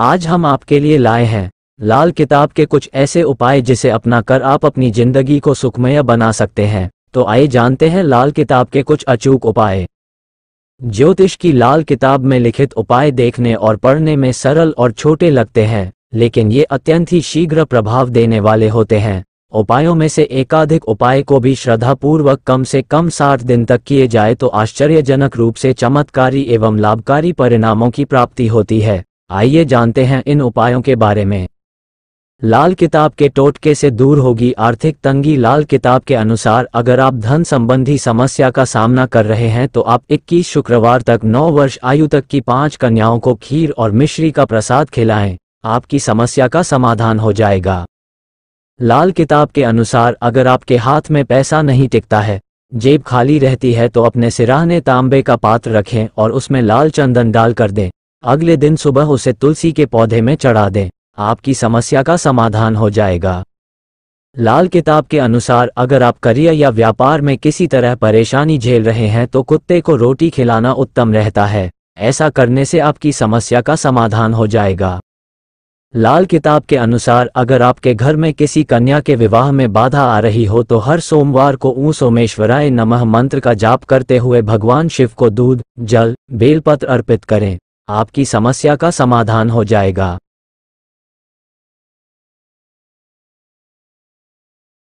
आज हम आपके लिए लाए हैं लाल किताब के कुछ ऐसे उपाय जिसे अपना कर आप अपनी जिंदगी को सुखमय बना सकते हैं तो आइए जानते हैं लाल किताब के कुछ अचूक उपाय ज्योतिष की लाल किताब में लिखित उपाय देखने और पढ़ने में सरल और छोटे लगते हैं लेकिन ये अत्यंत ही शीघ्र प्रभाव देने वाले होते हैं उपायों में से एकाधिक उपाय को भी श्रद्धापूर्वक कम से कम साठ दिन तक किए जाए तो आश्चर्यजनक रूप से चमत्कारी एवं लाभकारी परिणामों की प्राप्ति होती है आइए जानते हैं इन उपायों के बारे में लाल किताब के टोटके से दूर होगी आर्थिक तंगी लाल किताब के अनुसार अगर आप धन संबंधी समस्या का सामना कर रहे हैं तो आप 21 शुक्रवार तक 9 वर्ष आयु तक की पांच कन्याओं को खीर और मिश्री का प्रसाद खिलाएं आपकी समस्या का समाधान हो जाएगा लाल किताब के अनुसार अगर आपके हाथ में पैसा नहीं टिकता है जेब खाली रहती है तो अपने सिराहने तांबे का पात्र रखें और उसमें लाल चंदन डाल कर दें अगले दिन सुबह उसे तुलसी के पौधे में चढ़ा दें आपकी समस्या का समाधान हो जाएगा लाल किताब के अनुसार अगर आप करियर या व्यापार में किसी तरह परेशानी झेल रहे हैं तो कुत्ते को रोटी खिलाना उत्तम रहता है ऐसा करने से आपकी समस्या का समाधान हो जाएगा लाल किताब के अनुसार अगर आपके घर में किसी कन्या के विवाह में बाधा आ रही हो तो हर सोमवार को ऊ सोमेश्वराय नमः मंत्र का जाप करते हुए भगवान शिव को दूध जल बेलपत्र अर्पित करें आपकी समस्या का समाधान हो जाएगा